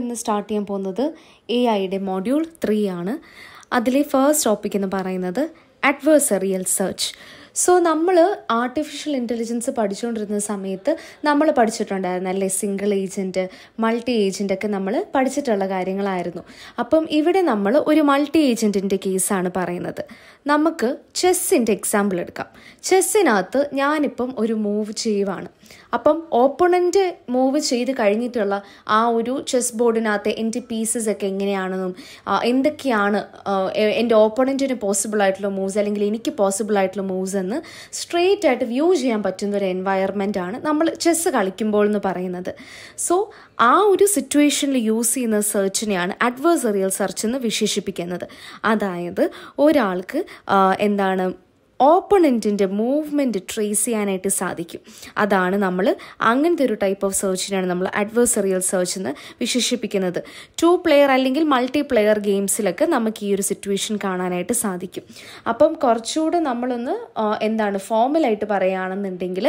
ഇന്ന് സ്റ്റാർട്ട് ചെയ്യാൻ പോകുന്നത് എ ഐയുടെ മോഡ്യൂൾ ത്രീ ആണ് അതിലെ ഫസ്റ്റ് ടോപ്പിക് എന്ന് പറയുന്നത് അഡ്വേഴ്സറിയൽ സെർച്ച് സോ നമ്മൾ ആർട്ടിഫിഷ്യൽ ഇൻ്റലിജൻസ് പഠിച്ചുകൊണ്ടിരുന്ന സമയത്ത് നമ്മൾ പഠിച്ചിട്ടുണ്ടായിരുന്നു അല്ലേ സിംഗിൾ ഏജൻറ്റ് മൾട്ടി ഏജൻ്റ് ഒക്കെ നമ്മൾ പഠിച്ചിട്ടുള്ള കാര്യങ്ങളായിരുന്നു അപ്പം ഇവിടെ നമ്മൾ ഒരു മൾട്ടി ഏജൻറ്റിൻ്റെ കേസാണ് പറയുന്നത് നമുക്ക് ചെസ്സിൻ്റെ എക്സാമ്പിൾ എടുക്കാം ചെസ്സിനകത്ത് ഞാനിപ്പം ഒരു മൂവ് ചെയ്യുവാണ് അപ്പം ഓപ്പണൻറ്റ് മൂവ് ചെയ്ത് കഴിഞ്ഞിട്ടുള്ള ആ ഒരു ചെസ് ബോർഡിനകത്തെ എൻ്റെ പീസസ് ഒക്കെ എങ്ങനെയാണെന്നും എന്തൊക്കെയാണ് എൻ്റെ ഓപ്പണൻറ്റിന് പോസിബിൾ ആയിട്ടുള്ള മൂവ്സ് അല്ലെങ്കിൽ എനിക്ക് പോസിബിൾ ആയിട്ടുള്ള മൂവ്സ് എന്ന് സ്ട്രെയിറ്റ് ആയിട്ട് വ്യൂ ചെയ്യാൻ പറ്റുന്ന ഒരു എൻവയർമെൻ്റ് ആണ് നമ്മൾ ചെസ് കളിക്കുമ്പോൾ എന്ന് പറയുന്നത് സോ ആ ഒരു സിറ്റുവേഷനിൽ യൂസ് ചെയ്യുന്ന സെർച്ചിനെയാണ് അഡ്വേഴ്സറിയൽ സെർച്ച് എന്ന് വിശേഷിപ്പിക്കുന്നത് അതായത് ഒരാൾക്ക് എന്താണ് ഓപ്പണൻറ്റിൻ്റെ മൂവ്മെൻറ്റ് ട്രേസ് ചെയ്യാനായിട്ട് സാധിക്കും അതാണ് നമ്മൾ അങ്ങനത്തെ ഒരു ടൈപ്പ് ഓഫ് സെർച്ചിനാണ് നമ്മൾ അഡ്വേഴ്സറിയൽ സെർച്ച് എന്ന് വിശേഷിപ്പിക്കുന്നത് ടു പ്ലെയർ അല്ലെങ്കിൽ മൾട്ടി പ്ലെയർ ഗെയിംസിലൊക്കെ നമുക്ക് ഈ ഒരു സിറ്റുവേഷൻ കാണാനായിട്ട് സാധിക്കും അപ്പം കുറച്ചുകൂടെ നമ്മളൊന്ന് എന്താണ് ഫോമലായിട്ട് പറയുകയാണെന്നുണ്ടെങ്കിൽ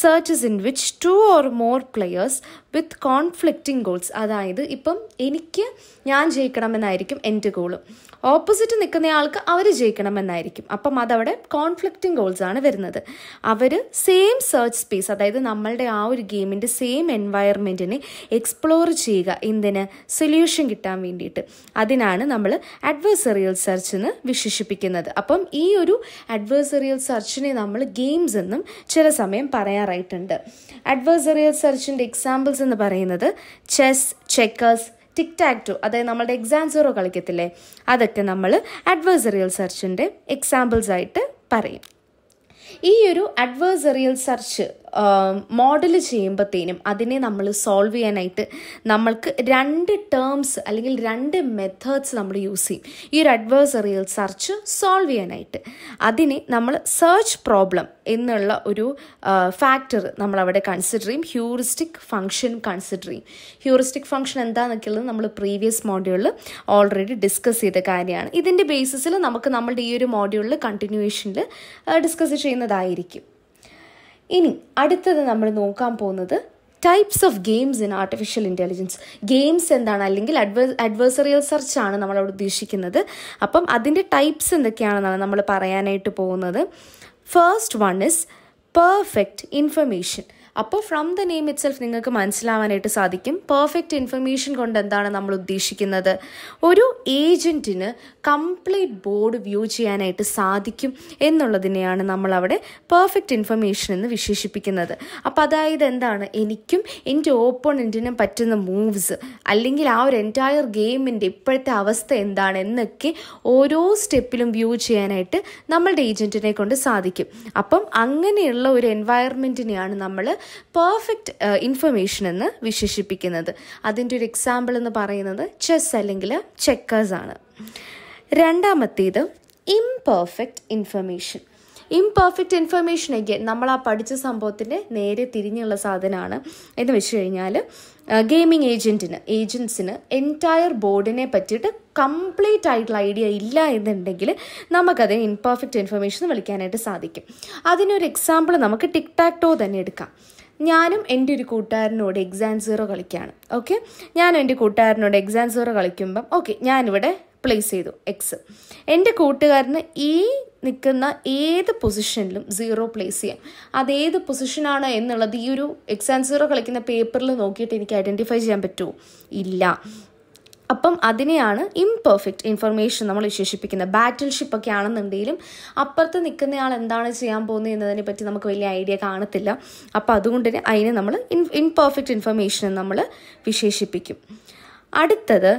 searches in which two or more players with conflicting goals അതായത് ഇപ്പം എനിക്ക് ഞാൻ ജയിക്കണമെന്നായിരിക്കും എൻ്റെ ഗോള് ഓപ്പോസിറ്റ് നിൽക്കുന്ന ആൾക്ക് അവർ ജയിക്കണമെന്നായിരിക്കും അപ്പം അതവിടെ കോൺ കോൺഫ്ലിക്റ്റിംഗ് ഗോൾസ് ആണ് വരുന്നത് അവർ സെയിം സെർച്ച് സ്പേസ് അതായത് നമ്മളുടെ ആ ഒരു ഗെയിമിൻ്റെ സെയിം എൻവയർമെൻറ്റിനെ എക്സ്പ്ലോർ ചെയ്യുക എന്തിന് സൊല്യൂഷൻ കിട്ടാൻ വേണ്ടിയിട്ട് അതിനാണ് നമ്മൾ അഡ്വേഴ്സറിയൽ സെർച്ച് എന്ന് വിശേഷിപ്പിക്കുന്നത് അപ്പം ഈ ഒരു അഡ്വേഴ്സറിയൽ സെർച്ചിനെ നമ്മൾ ഗെയിംസ് എന്നും ചില സമയം പറയാറായിട്ടുണ്ട് അഡ്വേഴ്സറിയൽ സെർച്ചിൻ്റെ എക്സാമ്പിൾസ് എന്ന് പറയുന്നത് chess checkers tic tac toe അതായത് നമ്മളുടെ എക്സാം സീറോ കളിക്കത്തില്ലേ അതൊക്കെ നമ്മൾ അഡ്വേഴ്സറിയൽ സെർച്ചിൻ്റെ എക്സാമ്പിൾസ് ആയിട്ട് പറയും ഈ ഒരു അഡ്വേഴ്സറിയൽ സെർച്ച് മോഡൽ ചെയ്യുമ്പോഴത്തേനും അതിനെ നമ്മൾ സോൾവ് ചെയ്യാനായിട്ട് നമ്മൾക്ക് രണ്ട് ടേംസ് അല്ലെങ്കിൽ രണ്ട് മെത്തേഡ്സ് നമ്മൾ യൂസ് ചെയ്യും ഈ ഒരു അഡ്വേഴ്സറിയൽ സെർച്ച് സോൾവ് ചെയ്യാനായിട്ട് അതിനെ നമ്മൾ സെർച്ച് പ്രോബ്ലം എന്നുള്ള ഒരു ഫാക്ടർ നമ്മളവിടെ കൺസിഡർ ചെയ്യും ഹ്യൂറിസ്റ്റിക് ഫംഗ്ഷൻ കൺസിഡർ ചെയ്യും ഹ്യൂറിസ്റ്റിക് ഫംഗ്ഷൻ എന്താണെന്നൊക്കെയുള്ളത് നമ്മൾ പ്രീവിയസ് മോഡ്യൂളിൽ ഓൾറെഡി ഡിസ്കസ് ചെയ്ത കാര്യമാണ് ഇതിൻ്റെ ബേസിസിൽ നമുക്ക് നമ്മളുടെ ഈ ഒരു മോഡ്യൂളിൽ കണ്ടിന്യൂവേഷനിൽ ഡിസ്കസ് ചെയ്യുന്നതായിരിക്കും ഇനി അടുത്തത് നമ്മൾ നോക്കാൻ പോകുന്നത് types of games in artificial intelligence games എന്താണ് അല്ലെങ്കിൽ അഡ്വേ അഡ്വേഴ്സറിയൽ സെർച്ച് ആണ് നമ്മളവിടെ ഉദ്ദേശിക്കുന്നത് അപ്പം അതിൻ്റെ ടൈപ്സ് എന്തൊക്കെയാണെന്നാണ് നമ്മൾ പറയാനായിട്ട് പോകുന്നത് first one is perfect information അപ്പോൾ ഫ്രം ദ നെയിം ഇറ്റ്സെൽഫ് നിങ്ങൾക്ക് മനസ്സിലാവാനായിട്ട് സാധിക്കും പെർഫെക്റ്റ് ഇൻഫർമേഷൻ കൊണ്ട് എന്താണ് നമ്മൾ ഉദ്ദേശിക്കുന്നത് ഒരു ഏജൻറ്റിന് കംപ്ലീറ്റ് ബോർഡ് വ്യൂ ചെയ്യാനായിട്ട് സാധിക്കും എന്നുള്ളതിനെയാണ് നമ്മളവിടെ പെർഫെക്റ്റ് ഇൻഫർമേഷൻ എന്ന് വിശേഷിപ്പിക്കുന്നത് അപ്പോൾ അതായത് എന്താണ് എനിക്കും എൻ്റെ ഓപ്പോണൻറ്റിനും പറ്റുന്ന മൂവ്സ് അല്ലെങ്കിൽ ആ ഒരു എൻറ്റയർ ഗെയിമിൻ്റെ ഇപ്പോഴത്തെ അവസ്ഥ എന്താണ് എന്നൊക്കെ ഓരോ സ്റ്റെപ്പിലും വ്യൂ ചെയ്യാനായിട്ട് നമ്മളുടെ ഏജൻറ്റിനെ കൊണ്ട് സാധിക്കും അപ്പം അങ്ങനെയുള്ള ഒരു എൻവയറമെൻറ്റിനെയാണ് നമ്മൾ പെർഫെക്റ്റ് ഇൻഫർമേഷൻ uh, എന്ന് വിശേഷിപ്പിക്കുന്നത് അതിൻ്റെ ഒരു എക്സാമ്പിൾ എന്ന് പറയുന്നത് ചെസ് അല്ലെങ്കിൽ ചെക്കേഴ്സ് ആണ് രണ്ടാമത്തേത് ഇംപെർഫെക്റ്റ് ഇൻഫർമേഷൻ ഇംപെർഫെക്റ്റ് ഇൻഫർമേഷൻ എങ്കിൽ നമ്മൾ ആ പഠിച്ച സംഭവത്തിൻ്റെ നേരെ തിരിഞ്ഞുള്ള സാധനമാണ് എന്ന് വെച്ച് കഴിഞ്ഞാൽ ഗെയിമിംഗ് ഏജൻറ്റിന് ഏജൻസിന് എൻറ്റയർ ബോർഡിനെ പറ്റിയിട്ട് കംപ്ലീറ്റ് ആയിട്ടുള്ള ഐഡിയ ഇല്ല എന്നുണ്ടെങ്കിൽ നമുക്കത് ഇംപെർഫെക്റ്റ് ഇൻഫർമേഷൻ വിളിക്കാനായിട്ട് സാധിക്കും അതിനൊരു എക്സാമ്പിൾ നമുക്ക് ടിക് ടാക് ടോ തന്നെ എടുക്കാം ഞാനും എൻ്റെ ഒരു കൂട്ടുകാരനോട് എക്സാം സീറോ കളിക്കുകയാണ് ഓക്കെ ഞാനും എൻ്റെ കൂട്ടുകാരനോട് എക്സാം സീറോ കളിക്കുമ്പം ഓക്കെ ഞാനിവിടെ പ്ലേസ് ചെയ്തു എക്സ് എൻ്റെ കൂട്ടുകാരന് ഈ നിൽക്കുന്ന ഏത് പൊസിഷനിലും സീറോ പ്ലേസ് ചെയ്യാം അത് ഏത് പൊസിഷനാണ് എന്നുള്ളത് ഈ ഒരു എക്സാം സീറോ കളിക്കുന്ന പേപ്പറിൽ നോക്കിയിട്ട് എനിക്ക് ഐഡൻറ്റിഫൈ ചെയ്യാൻ പറ്റുമോ ഇല്ല അപ്പം അതിനെയാണ് ഇംപെർഫെക്റ്റ് ഇൻഫർമേഷൻ നമ്മൾ വിശേഷിപ്പിക്കുന്നത് ബാറ്റിൽ ഒക്കെ ആണെന്നുണ്ടെങ്കിലും അപ്പുറത്ത് നിൽക്കുന്നയാൾ എന്താണ് ചെയ്യാൻ പോകുന്നത് എന്നതിനെ പറ്റി നമുക്ക് വലിയ ഐഡിയ കാണത്തില്ല അപ്പോൾ അതുകൊണ്ട് തന്നെ അതിനെ നമ്മൾ ഇൻപെർഫെക്റ്റ് ഇൻഫർമേഷൻ നമ്മൾ വിശേഷിപ്പിക്കും അടുത്തത്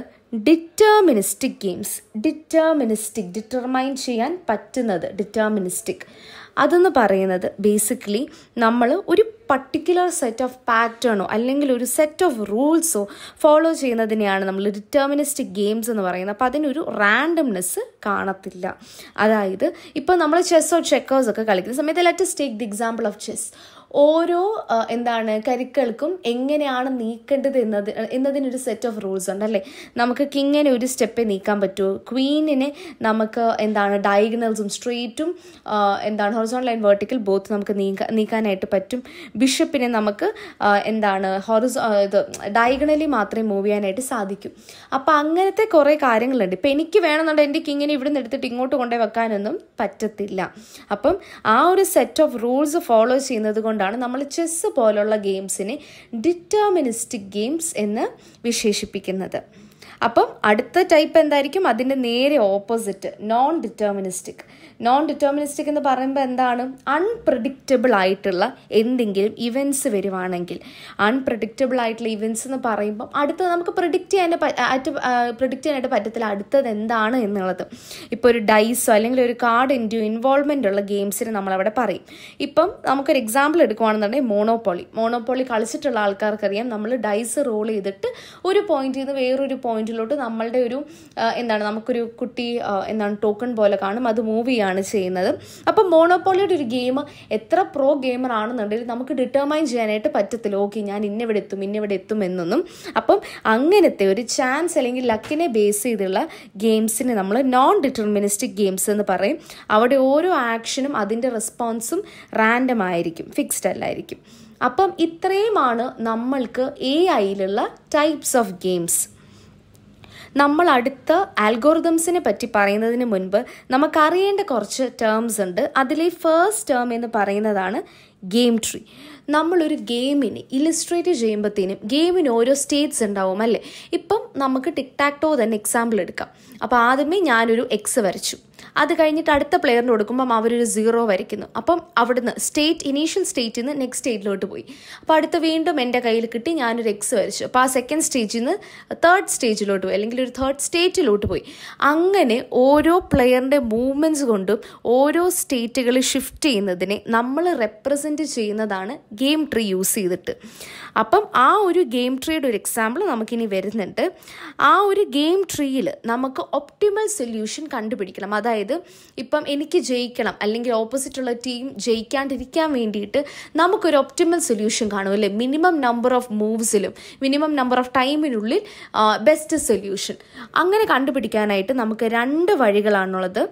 ഡിറ്റർമിനിസ്റ്റിക് ഗെയിംസ് ഡിറ്റർമിനിസ്റ്റിക് ഡിറ്റർമൈൻ ചെയ്യാൻ പറ്റുന്നത് ഡിറ്റർമിനിസ്റ്റിക് അതെന്ന് പറയുന്നത് ബേസിക്കലി നമ്മൾ ഒരു പർട്ടിക്കുലർ സെറ്റ് ഓഫ് പാറ്റേണോ അല്ലെങ്കിൽ ഒരു സെറ്റ് ഓഫ് റൂൾസോ ഫോളോ ചെയ്യുന്നതിനെയാണ് നമ്മൾ ഡിറ്റർമിനിസ്റ്റിക് ഗെയിംസ് എന്ന് പറയുന്നത് അപ്പോൾ അതിനൊരു റാൻഡംനെസ് കാണത്തില്ല അതായത് ഇപ്പോൾ നമ്മൾ ചെസ്സോ ചെക്കേഴ്സോ ഒക്കെ കളിക്കുന്ന സമയത്ത് let's take the example of chess ഓരോ എന്താണ് കരുക്കൾക്കും എങ്ങനെയാണ് നീക്കേണ്ടത് എന്നത് എന്നതിനൊരു സെറ്റ് ഓഫ് റൂൾസ് ഉണ്ട് അല്ലേ നമുക്ക് കിങ്ങിനെ ഒരു സ്റ്റെപ്പ് നീക്കാൻ പറ്റുമോ ക്വീനിനെ നമുക്ക് എന്താണ് ഡയഗണൽസും സ്ട്രെയിറ്റും എന്താണ് ഹൊറിസോണൽ ലൈൻ വെർട്ടിക്കൽ ബോത്ത് നമുക്ക് നീക്കാൻ നീക്കാനായിട്ട് പറ്റും ബിഷപ്പിനെ നമുക്ക് എന്താണ് ഹൊറിസോ ഇത് ഡയഗണലി മാത്രമേ മൂവ് ചെയ്യാനായിട്ട് സാധിക്കും അപ്പോൾ അങ്ങനത്തെ കുറേ കാര്യങ്ങളുണ്ട് ഇപ്പം എനിക്ക് വേണമെന്നുണ്ടെങ്കിൽ എൻ്റെ കിങ്ങിനെ ഇവിടെ നിന്ന് എടുത്തിട്ട് ഇങ്ങോട്ട് കൊണ്ടുപോയി വെക്കാനൊന്നും പറ്റത്തില്ല അപ്പം ആ ഒരു സെറ്റ് ഓഫ് റൂൾസ് ഫോളോ ചെയ്യുന്നത് കൊണ്ടാണ് അതുകൊണ്ടാണ് നമ്മൾ ചെസ്സ് പോലുള്ള ഗെയിംസിനെ ഡിറ്റർമിനിസ്റ്റിക് ഗെയിംസ് എന്ന് വിശേഷിപ്പിക്കുന്നത് അപ്പം അടുത്ത ടൈപ്പ് എന്തായിരിക്കും അതിൻ്റെ നേരെ opposite non deterministic non deterministic എന്ന് പറയുമ്പോൾ എന്താണ് അൺപ്രഡിക്റ്റബിൾ ആയിട്ടുള്ള എന്തെങ്കിലും ഇവൻറ്റ്സ് വരുവാണെങ്കിൽ അൺപ്രഡിക്റ്റബിൾ ആയിട്ടുള്ള ഇവൻറ്റ്സ് എന്ന് പറയുമ്പം അടുത്തത് നമുക്ക് പ്രിഡിക്റ്റ് ചെയ്യാൻ പറ്റ പ്രിഡിക്റ്റ് ചെയ്യാനായിട്ട് പറ്റത്തില്ല അടുത്തത് എന്താണ് എന്നുള്ളത് ഇപ്പോൾ ഒരു ഡൈസോ അല്ലെങ്കിൽ ഒരു കാർഡ് ഇൻഡ്യൂ ഇൻവോൾവ്മെൻ്റ് ഉള്ള ഗെയിംസിന് നമ്മളവിടെ പറയും ഇപ്പം നമുക്കൊരു എക്സാമ്പിൾ എടുക്കുകയാണെന്നുണ്ടെങ്കിൽ മോണോപോളി മോണോപോളി കളിച്ചിട്ടുള്ള ആൾക്കാർക്കറിയാം നമ്മൾ ഡൈസ് റോൾ ചെയ്തിട്ട് ഒരു പോയിന്റിൽ നിന്ന് വേറൊരു പോയിന്റിലോട്ട് നമ്മളുടെ ഒരു എന്താണ് നമുക്കൊരു കുട്ടി എന്താണ് ടോക്കൺ പോലെ കാണും അത് മൂവ് ചെയ്യാൻ ചെയ്യുകയാണ് ചെയ്യുന്നത് അപ്പം മോണോപോളിയുടെ ഒരു ഗെയിം എത്ര പ്രോ ഗെയിമർ ആണെന്നുണ്ടെങ്കിൽ നമുക്ക് ഡിറ്റർമൈൻ ചെയ്യാനായിട്ട് പറ്റത്തില്ല ഓക്കെ ഞാൻ ഇന്നിവിടെ എത്തും ഇന്നിവിടെ എത്തും എന്നൊന്നും അപ്പം അങ്ങനത്തെ ഒരു ചാൻസ് അല്ലെങ്കിൽ ലക്കിനെ ബേസ് ചെയ്തുള്ള ഗെയിംസിനെ നമ്മൾ നോൺ ഡിറ്റർമിനിസ്റ്റിക് ഗെയിംസ് എന്ന് പറയും അവിടെ ഓരോ ആക്ഷനും അതിൻ്റെ റെസ്പോൺസും റാൻഡം ആയിരിക്കും ഫിക്സ്ഡ് അല്ലായിരിക്കും അപ്പം ഇത്രയുമാണ് നമ്മൾക്ക് എ ഐയിലുള്ള ടൈപ്സ് ഓഫ് ഗെയിംസ് നമ്മൾ അടുത്ത ആൽഗോറിതംസിനെ പറ്റി പറയുന്നതിന് മുൻപ് നമുക്കറിയേണ്ട കുറച്ച് ടേംസ് ഉണ്ട് അതിലെ ഫേസ്റ്റ് ടേം എന്ന് പറയുന്നതാണ് ഗെയിം ട്രീ നമ്മളൊരു ഗെയിമിനെ ഇലിസ്ട്രേറ്റ് ചെയ്യുമ്പോഴത്തേനും ഗെയിമിന് ഓരോ സ്റ്റേറ്റ്സ് ഉണ്ടാവും അല്ലേ ഇപ്പം നമുക്ക് ടിക്ടാക്ടോ തന്നെ എക്സാമ്പിൾ എടുക്കാം അപ്പോൾ ആദ്യമേ ഞാനൊരു എക്സ് വരച്ചു അത് കഴിഞ്ഞിട്ട് അടുത്ത പ്ലെയറിന് കൊടുക്കുമ്പം അവരൊരു സീറോ വരയ്ക്കുന്നു അപ്പം അവിടുന്ന് സ്റ്റേറ്റ് ഇനീഷ്യൽ സ്റ്റേറ്റിൽ നിന്ന് നെക്സ്റ്റ് സ്റ്റേറ്റിലോട്ട് പോയി അപ്പോൾ അടുത്ത വീണ്ടും എൻ്റെ കയ്യിൽ കിട്ടി ഞാനൊരു എക്സ് വരച്ചു അപ്പോൾ ആ സെക്കൻഡ് സ്റ്റേജിൽ നിന്ന് തേർഡ് സ്റ്റേജിലോട്ട് പോയി അല്ലെങ്കിൽ ഒരു തേർഡ് സ്റ്റേറ്റിലോട്ട് പോയി അങ്ങനെ ഓരോ പ്ലെയറിൻ്റെ മൂവ്മെൻറ്റ്സ് കൊണ്ടും ഓരോ സ്റ്റേറ്റുകൾ ഷിഫ്റ്റ് ചെയ്യുന്നതിനെ നമ്മൾ റെപ്രസെൻറ്റ് ചെയ്യുന്നതാണ് ഗെയിം ട്രീ യൂസ് ചെയ്തിട്ട് അപ്പം ആ ഒരു ഗെയിം ട്രീയുടെ ഒരു എക്സാമ്പിൾ നമുക്കിനി വരുന്നുണ്ട് ആ ഒരു ഗെയിം ട്രീയിൽ നമുക്ക് ഒപ്റ്റിമൽ സൊല്യൂഷൻ കണ്ടുപിടിക്കണം അതായത് അതായത് ഇപ്പം എനിക്ക് ജയിക്കണം അല്ലെങ്കിൽ ഓപ്പോസിറ്റുള്ള ടീം ജയിക്കാണ്ടിരിക്കാൻ വേണ്ടിയിട്ട് നമുക്കൊരു ഒപ്റ്റിമൽ സൊല്യൂഷൻ കാണും അല്ലേ മിനിമം നമ്പർ ഓഫ് മൂവ്സിലും മിനിമം നമ്പർ ഓഫ് ടൈമിനുള്ളിൽ ബെസ്റ്റ് സൊല്യൂഷൻ അങ്ങനെ കണ്ടുപിടിക്കാനായിട്ട് നമുക്ക് രണ്ട് വഴികളാണുള്ളത്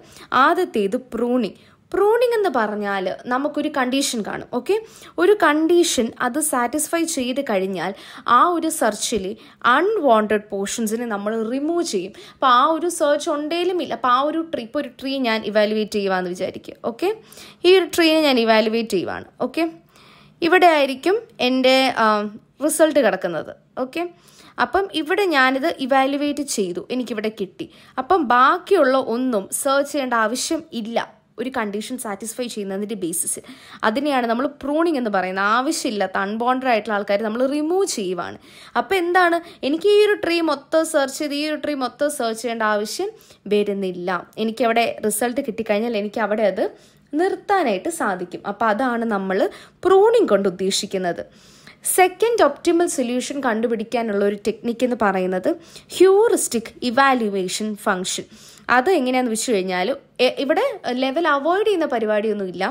ആദ്യത്തേത് പ്രൂണിങ് പ്രൂണിംഗ് എന്ന് പറഞ്ഞാൽ നമുക്കൊരു കണ്ടീഷൻ കാണും ഓക്കെ ഒരു കണ്ടീഷൻ അത് സാറ്റിസ്ഫൈ ചെയ്ത് കഴിഞ്ഞാൽ ആ ഒരു സെർച്ചിൽ അൺവാണ്ടഡ് പോർഷൻസിനെ നമ്മൾ റിമൂവ് ചെയ്യും അപ്പോൾ ആ ഒരു സെർച്ച് ഉണ്ടേലും ഇല്ല അപ്പോൾ ആ ഒരു ട്രീ ഒരു ട്രീ ഞാൻ ഇവാലുവേറ്റ് ചെയ്യുവാന്ന് വിചാരിക്കുക ഓക്കെ ഈ ഒരു ട്രീനെ ഞാൻ ഇവാലുവേറ്റ് ചെയ്യുവാണ് ഓക്കെ ഇവിടെ ആയിരിക്കും എൻ്റെ റിസൾട്ട് കിടക്കുന്നത് ഓക്കെ അപ്പം ഇവിടെ ഞാനിത് ഇവാലുവേറ്റ് ചെയ്തു എനിക്കിവിടെ കിട്ടി അപ്പം ബാക്കിയുള്ള ഒന്നും സെർച്ച് ചെയ്യേണ്ട ആവശ്യം ഇല്ല ഒരു കണ്ടീഷൻ സാറ്റിസ്ഫൈ ചെയ്യുന്നതിൻ്റെ ബേസിസിൽ അതിനെയാണ് നമ്മൾ പ്രൂണിങ് എന്ന് പറയുന്നത് ആവശ്യമില്ലാത്ത അൺബോണ്ടഡ് ആയിട്ടുള്ള ആൾക്കാർ നമ്മൾ റിമൂവ് ചെയ്യുവാണ് അപ്പോൾ എന്താണ് എനിക്ക് ഈ ഒരു ട്രീ മൊത്തം സെർച്ച് ചെയ്ത് ഈ ഒരു ട്രീ മൊത്തം സെർച്ച് ചെയ്യേണ്ട ആവശ്യം വരുന്നില്ല എനിക്കവിടെ റിസൾട്ട് കിട്ടിക്കഴിഞ്ഞാൽ എനിക്ക് അവിടെ അത് നിർത്താനായിട്ട് സാധിക്കും അപ്പോൾ അതാണ് നമ്മൾ പ്രൂണിങ് കൊണ്ട് ഉദ്ദേശിക്കുന്നത് സെക്കൻഡ് ഒപ്റ്റിമൽ സൊല്യൂഷൻ കണ്ടുപിടിക്കാനുള്ള ഒരു ടെക്നിക്ക് എന്ന് പറയുന്നത് ഹ്യൂറിസ്റ്റിക് ഇവാലുവേഷൻ ഫംഗ്ഷൻ അത് എങ്ങനെയാണെന്ന് വെച്ച് കഴിഞ്ഞാൽ ഇവിടെ ലെവൽ അവോയ്ഡ് ചെയ്യുന്ന പരിപാടിയൊന്നുമില്ല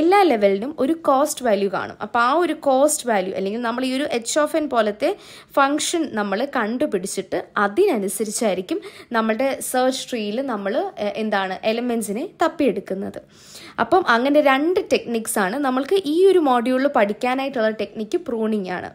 എല്ലാ ലെവലിനും ഒരു കോസ്റ്റ് വാല്യൂ കാണും അപ്പോൾ ആ ഒരു കോസ്റ്റ് വാല്യൂ അല്ലെങ്കിൽ നമ്മൾ ഈ ഒരു എച്ച് ഓഫ് എൻ പോലത്തെ ഫങ്ഷൻ നമ്മൾ കണ്ടുപിടിച്ചിട്ട് അതിനനുസരിച്ചായിരിക്കും നമ്മുടെ സെർച്ച് ട്രീയിൽ നമ്മൾ എന്താണ് എലമെൻസിനെ തപ്പിയെടുക്കുന്നത് അപ്പം അങ്ങനെ രണ്ട് ടെക്നിക്സാണ് നമ്മൾക്ക് ഈ ഒരു മോഡ്യൂളിൽ പഠിക്കാനായിട്ടുള്ള ടെക്നിക്ക് പ്രൂണിംഗ് ആണ്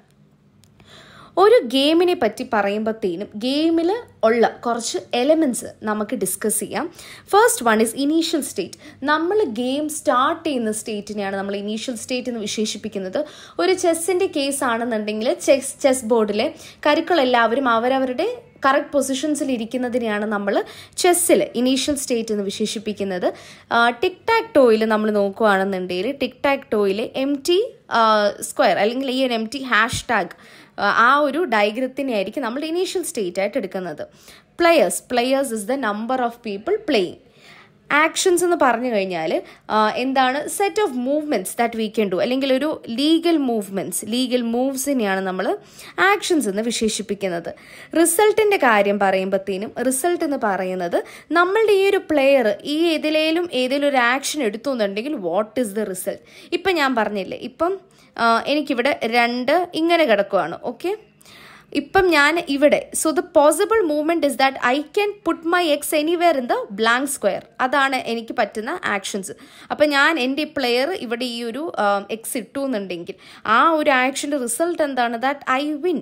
ഒരു ഗെയിമിനെ പറ്റി പറയുമ്പോഴത്തേനും ഗെയിമിൽ ഉള്ള കുറച്ച് എലമെൻറ്റ്സ് നമുക്ക് ഡിസ്കസ് ചെയ്യാം first one is initial state നമ്മൾ ഗെയിം സ്റ്റാർട്ട് ചെയ്യുന്ന സ്റ്റേറ്റിനെയാണ് നമ്മൾ ഇനീഷ്യൽ സ്റ്റേറ്റ് എന്ന് വിശേഷിപ്പിക്കുന്നത് ഒരു ചെസ്സിൻ്റെ കേസ് ആണെന്നുണ്ടെങ്കിൽ ചെസ് ചെസ് ബോർഡിലെ കരുക്കളെല്ലാവരും അവരവരുടെ കറക്റ്റ് പൊസിഷൻസിൽ ഇരിക്കുന്നതിനെയാണ് നമ്മൾ ചെസ്സിൽ ഇനീഷ്യൽ സ്റ്റേറ്റ് എന്ന് വിശേഷിപ്പിക്കുന്നത് ടിക് ടാക് ടോയിൽ നമ്മൾ നോക്കുകയാണെന്നുണ്ടെങ്കിൽ ടിക് ടാക് ടോയിൽ എം ടി സ്ക്വയർ അല്ലെങ്കിൽ ഈ ഒരു എം ടി ഹാഷ് ടാഗ് ആ ഒരു ഡയഗ്രത്തിനെയായിരിക്കും നമ്മൾ ഇനീഷ്യൽ സ്റ്റേറ്റ് ആയിട്ട് എടുക്കുന്നത് players players is the number of people playing actions എന്ന് പറഞ്ഞു കഴിഞ്ഞാൽ എന്താണ് set of movements that we can do അല്ലെങ്കിൽ ഒരു ലീഗൽ മൂവ്മെൻറ്റ്സ് ലീഗൽ മൂവ്സിനെയാണ് നമ്മൾ ആക്ഷൻസ് എന്ന് വിശേഷിപ്പിക്കുന്നത് റിസൾട്ടിൻ്റെ കാര്യം പറയുമ്പോഴത്തേനും റിസൾട്ട് എന്ന് പറയുന്നത് നമ്മളുടെ ഈ ഒരു പ്ലെയർ ഈ ഏതിലേലും ഏതെങ്കിലും ഒരു ആക്ഷൻ എടുത്തു എന്നുണ്ടെങ്കിൽ വാട്ട് ഇസ് ദ റിസൾട്ട് ഇപ്പം ഞാൻ പറഞ്ഞില്ലേ ഇപ്പം എനിക്കിവിടെ രണ്ട് ഇങ്ങനെ കിടക്കുവാണ് ഓക്കെ ഇപ്പം ഞാൻ ഇവിടെ so the possible movement is that I can put my X anywhere in the blank square അതാണ് എനിക്ക് പറ്റുന്ന ആക്ഷൻസ് അപ്പം ഞാൻ എൻ്റെ പ്ലെയർ ഇവിടെ ഈ ഒരു എക്സ് ഇട്ടു എന്നുണ്ടെങ്കിൽ ആ ഒരു ആക്ഷൻ്റെ റിസൾട്ട് എന്താണ് ദാറ്റ് ഐ വിൻ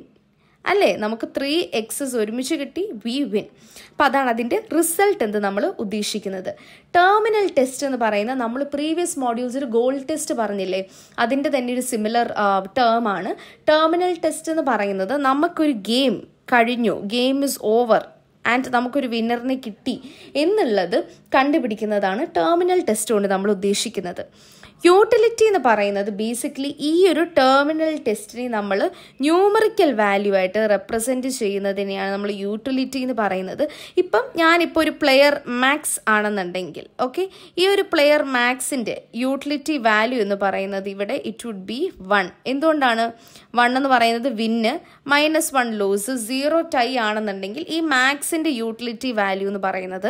അല്ലേ നമുക്ക് ത്രീ എക്സസ് ഒരുമിച്ച് കിട്ടി വി വിൻ അപ്പോൾ അതാണ് അതിൻ്റെ റിസൾട്ട് എന്ത് നമ്മൾ ഉദ്ദേശിക്കുന്നത് ടെർമിനൽ ടെസ്റ്റ് എന്ന് പറയുന്ന നമ്മൾ പ്രീവിയസ് മോഡ്യൂൾസിൽ ഗോൾ ടെസ്റ്റ് പറഞ്ഞില്ലേ അതിൻ്റെ തന്നെ ഒരു സിമിലർ ടേം ആണ് ടെർമിനൽ ടെസ്റ്റ് എന്ന് പറയുന്നത് നമുക്കൊരു ഗെയിം കഴിഞ്ഞു ഗെയിം ഇസ് ഓവർ ആൻഡ് നമുക്കൊരു വിന്നറിനെ കിട്ടി എന്നുള്ളത് കണ്ടുപിടിക്കുന്നതാണ് ടെർമിനൽ ടെസ്റ്റ് കൊണ്ട് നമ്മൾ ഉദ്ദേശിക്കുന്നത് യൂട്ടിലിറ്റി എന്ന് പറയുന്നത് ബേസിക്കലി ഈ ഒരു ടെർമിനൽ ടെസ്റ്റിനെ നമ്മൾ ന്യൂമറിക്കൽ വാല്യൂ ആയിട്ട് റെപ്രസെൻറ്റ് ചെയ്യുന്നതിനെയാണ് നമ്മൾ യൂട്ടിലിറ്റി എന്ന് പറയുന്നത് ഇപ്പം ഞാനിപ്പോൾ ഒരു പ്ലെയർ മാക്സ് ആണെന്നുണ്ടെങ്കിൽ ഓക്കെ ഈ ഒരു പ്ലെയർ മാക്സിൻ്റെ യൂട്ടിലിറ്റി വാല്യൂ എന്ന് പറയുന്നത് ഇവിടെ ഇറ്റ് വുഡ് ബി വൺ എന്തുകൊണ്ടാണ് വൺ എന്ന് പറയുന്നത് win minus one loss zero tie ആണെന്നുണ്ടെങ്കിൽ ഈ മാക്സ് എക്സിൻ്റെ യൂട്ടിലിറ്റി വാല്യൂ എന്ന് പറയുന്നത്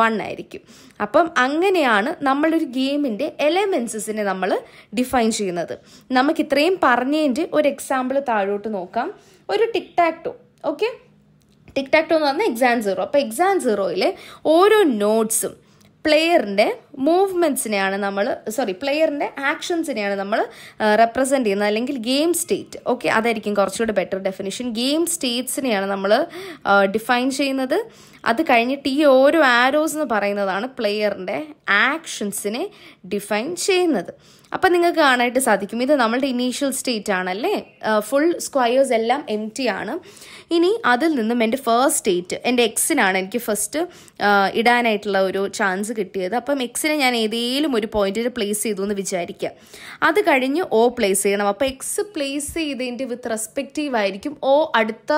വൺ ആയിരിക്കും അപ്പം അങ്ങനെയാണ് നമ്മളൊരു ഗെയിമിൻ്റെ എലമെൻസിനെ നമ്മൾ ഡിഫൈൻ ചെയ്യുന്നത് നമുക്ക് ഇത്രയും പറഞ്ഞതിൻ്റെ ഒരു എക്സാമ്പിൾ താഴോട്ട് നോക്കാം ഒരു tic tac toe okay tic tac toe എന്ന് പറഞ്ഞാൽ എക്സാം സീറോ അപ്പോൾ എക്സാം സീറോയിലെ ഓരോ നോട്ട്സും പ്ലെയറിൻ്റെ മൂവ്മെൻറ്റ്സിനെയാണ് നമ്മൾ സോറി പ്ലെയറിൻ്റെ ആക്ഷൻസിനെയാണ് നമ്മൾ റെപ്രസെൻ്റ് ചെയ്യുന്നത് അല്ലെങ്കിൽ ഗെയിം സ്റ്റേറ്റ് ഓക്കെ അതായിരിക്കും കുറച്ചുകൂടി ബെറ്റർ ഡെഫിനിഷൻ ഗെയിം സ്റ്റേറ്റ്സിനെയാണ് നമ്മൾ ഡിഫൈൻ ചെയ്യുന്നത് അത് കഴിഞ്ഞിട്ട് ഈ ഓരോ ആരോസ് എന്ന് പറയുന്നതാണ് പ്ലെയറിൻ്റെ ആക്ഷൻസിനെ ഡിഫൈൻ ചെയ്യുന്നത് അപ്പം നിങ്ങൾക്ക് കാണാനായിട്ട് സാധിക്കും ഇത് നമ്മളുടെ ഇനീഷ്യൽ സ്റ്റേറ്റ് ആണല്ലേ ഫുൾ സ്ക്വയേഴ്സ് എല്ലാം എം ടി ആണ് ഇനി അതിൽ നിന്നും എൻ്റെ ഫസ്റ്റ് സ്റ്റേറ്റ് എൻ്റെ എക്സിനാണ് എനിക്ക് ഫസ്റ്റ് ഇടാനായിട്ടുള്ള ഒരു ചാൻസ് കിട്ടിയത് അപ്പം എക്സിനെ ഞാൻ ഏതെങ്കിലും ഒരു പോയിന്റിൽ പ്ലേസ് ചെയ്തു എന്ന് വിചാരിക്കുക അത് കഴിഞ്ഞ് ഓ പ്ലേസ് ചെയ്യണം അപ്പോൾ എക്സ് പ്ലേസ് ചെയ്തതിൻ്റെ വിത്ത് റെസ്പെക്റ്റീവ് ആയിരിക്കും ഓ അടുത്ത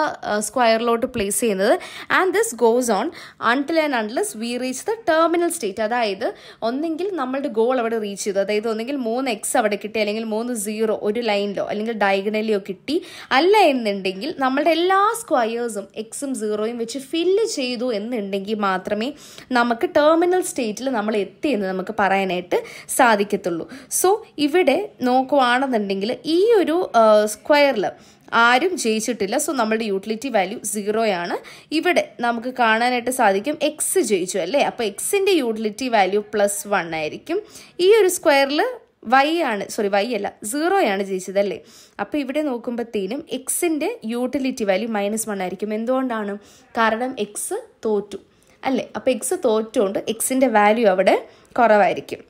സ്ക്വയറിലോട്ട് പ്ലേസ് ചെയ്യുന്നത് and this goes on until and unless we reach the terminal state അതായത് ഒന്നെങ്കിൽ നമ്മളുടെ ഗോൾ അവിടെ റീച്ച് ചെയ്തു അതായത് ഒന്നെങ്കിൽ മൂന്ന് എക്സ് അവിടെ കിട്ടി അല്ലെങ്കിൽ മൂന്ന് സീറോ ഒരു ലൈനിലോ അല്ലെങ്കിൽ ഡയഗണലിയോ കിട്ടി അല്ല എന്നുണ്ടെങ്കിൽ നമ്മളുടെ എല്ലാ സ്ക്വയേഴ്സും എക്സും സീറോയും വെച്ച് ഫില്ല് ചെയ്തു എന്നുണ്ടെങ്കിൽ മാത്രമേ നമുക്ക് ടെർമിനൽ സ്റ്റേറ്റിൽ നമ്മൾ എത്തി എന്ന് നമുക്ക് പറയാനായിട്ട് സാധിക്കത്തുള്ളൂ സോ ഇവിടെ നോക്കുവാണെന്നുണ്ടെങ്കിൽ ഈ ഒരു സ്ക്വയറിൽ ആരും ജയിച്ചിട്ടില്ല സോ നമ്മുടെ യൂട്ടിലിറ്റി വാല്യൂ സീറോയാണ് ഇവിടെ നമുക്ക് കാണാനായിട്ട് സാധിക്കും എക്സ് ജയിച്ചു അല്ലേ അപ്പോൾ എക്സിൻ്റെ യൂട്ടിലിറ്റി വാല്യൂ പ്ലസ് വൺ ആയിരിക്കും ഈ ഒരു സ്ക്വയറിൽ വൈ ആണ് സോറി വൈ അല്ല സീറോയാണ് ജയിച്ചത് അല്ലേ അപ്പോൾ ഇവിടെ നോക്കുമ്പോഴത്തേനും എക്സിൻ്റെ യൂട്ടിലിറ്റി വാല്യൂ മൈനസ് വൺ ആയിരിക്കും എന്തുകൊണ്ടാണ് കാരണം എക്സ് തോറ്റു അല്ലേ അപ്പോൾ എക്സ് തോറ്റുകൊണ്ട് എക്സിൻ്റെ വാല്യൂ അവിടെ കുറവായിരിക്കും